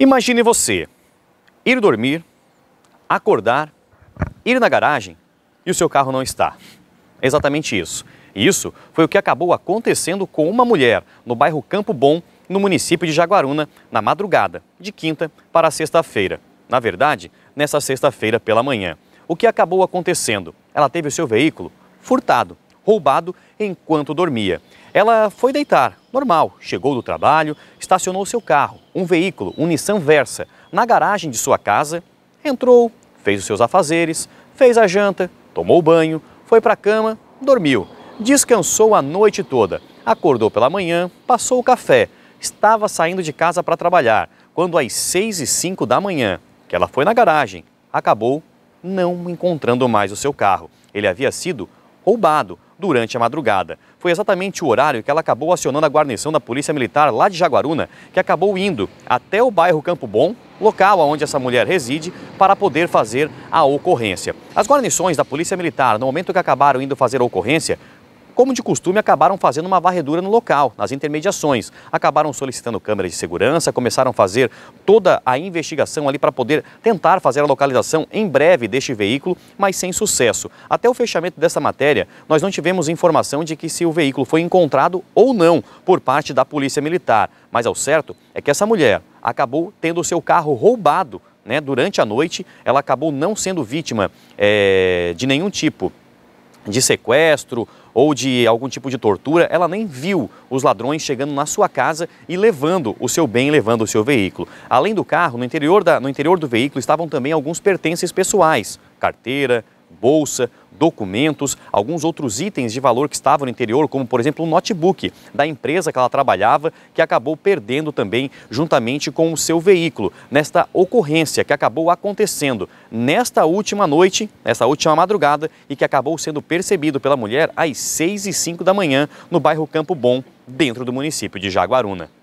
Imagine você ir dormir, acordar, ir na garagem e o seu carro não está. exatamente isso. E isso foi o que acabou acontecendo com uma mulher no bairro Campo Bom, no município de Jaguaruna, na madrugada, de quinta para sexta-feira. Na verdade, nessa sexta-feira pela manhã. O que acabou acontecendo? Ela teve o seu veículo furtado roubado enquanto dormia. Ela foi deitar, normal, chegou do trabalho, estacionou seu carro, um veículo, um Nissan Versa, na garagem de sua casa, entrou, fez os seus afazeres, fez a janta, tomou banho, foi para a cama, dormiu. Descansou a noite toda, acordou pela manhã, passou o café, estava saindo de casa para trabalhar, quando às seis e cinco da manhã, que ela foi na garagem, acabou não encontrando mais o seu carro. Ele havia sido roubado durante a madrugada. Foi exatamente o horário que ela acabou acionando a guarnição da Polícia Militar lá de Jaguaruna, que acabou indo até o bairro Campo Bom, local onde essa mulher reside, para poder fazer a ocorrência. As guarnições da Polícia Militar, no momento que acabaram indo fazer a ocorrência, como de costume, acabaram fazendo uma varredura no local, nas intermediações. Acabaram solicitando câmeras de segurança, começaram a fazer toda a investigação ali para poder tentar fazer a localização em breve deste veículo, mas sem sucesso. Até o fechamento dessa matéria, nós não tivemos informação de que se o veículo foi encontrado ou não por parte da Polícia Militar. Mas ao certo é que essa mulher acabou tendo o seu carro roubado né, durante a noite, ela acabou não sendo vítima é, de nenhum tipo de sequestro ou de algum tipo de tortura, ela nem viu os ladrões chegando na sua casa e levando o seu bem, levando o seu veículo. Além do carro, no interior, da, no interior do veículo estavam também alguns pertences pessoais, carteira, bolsa, documentos, alguns outros itens de valor que estavam no interior, como por exemplo um notebook da empresa que ela trabalhava, que acabou perdendo também juntamente com o seu veículo, nesta ocorrência que acabou acontecendo nesta última noite, nesta última madrugada e que acabou sendo percebido pela mulher às 6 e 5 da manhã no bairro Campo Bom, dentro do município de Jaguaruna.